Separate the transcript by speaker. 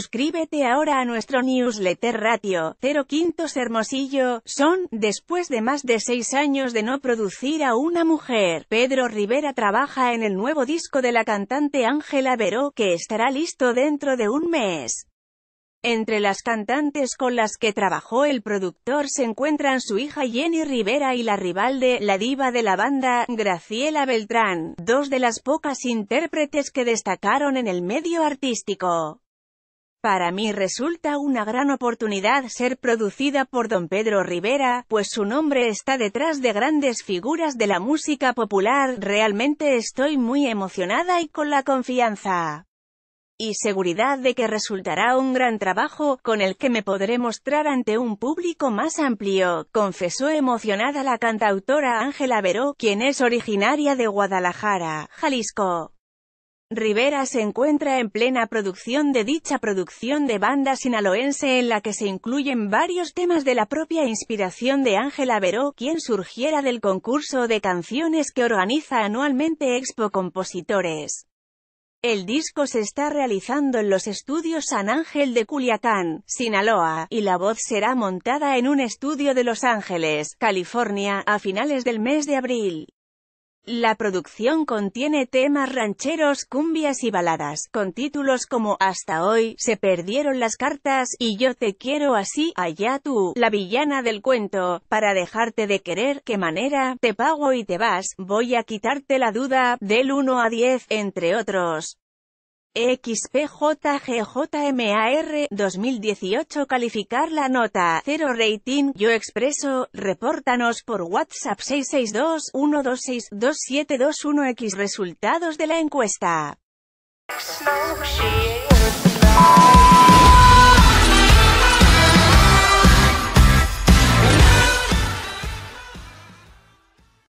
Speaker 1: Suscríbete ahora a nuestro newsletter Ratio cero Quintos Hermosillo, son, después de más de seis años de no producir a una mujer, Pedro Rivera trabaja en el nuevo disco de la cantante Ángela Veró que estará listo dentro de un mes. Entre las cantantes con las que trabajó el productor se encuentran su hija Jenny Rivera y la rival de la diva de la banda, Graciela Beltrán, dos de las pocas intérpretes que destacaron en el medio artístico. Para mí resulta una gran oportunidad ser producida por don Pedro Rivera, pues su nombre está detrás de grandes figuras de la música popular, realmente estoy muy emocionada y con la confianza y seguridad de que resultará un gran trabajo, con el que me podré mostrar ante un público más amplio, confesó emocionada la cantautora Ángela Veró, quien es originaria de Guadalajara, Jalisco. Rivera se encuentra en plena producción de dicha producción de banda sinaloense en la que se incluyen varios temas de la propia inspiración de Ángela Veró, quien surgiera del concurso de canciones que organiza anualmente Expo Compositores. El disco se está realizando en los estudios San Ángel de Culiacán, Sinaloa, y la voz será montada en un estudio de Los Ángeles, California, a finales del mes de abril. La producción contiene temas rancheros, cumbias y baladas, con títulos como Hasta hoy, Se perdieron las cartas, y Yo te quiero así, Allá tú, la villana del cuento, Para dejarte de querer, Qué manera, Te pago y te vas, Voy a quitarte la duda, del 1 a 10, entre otros. XPJGJMAR 2018 calificar la nota cero rating yo expreso repórtanos por WhatsApp 662 126 2721 X resultados de la encuesta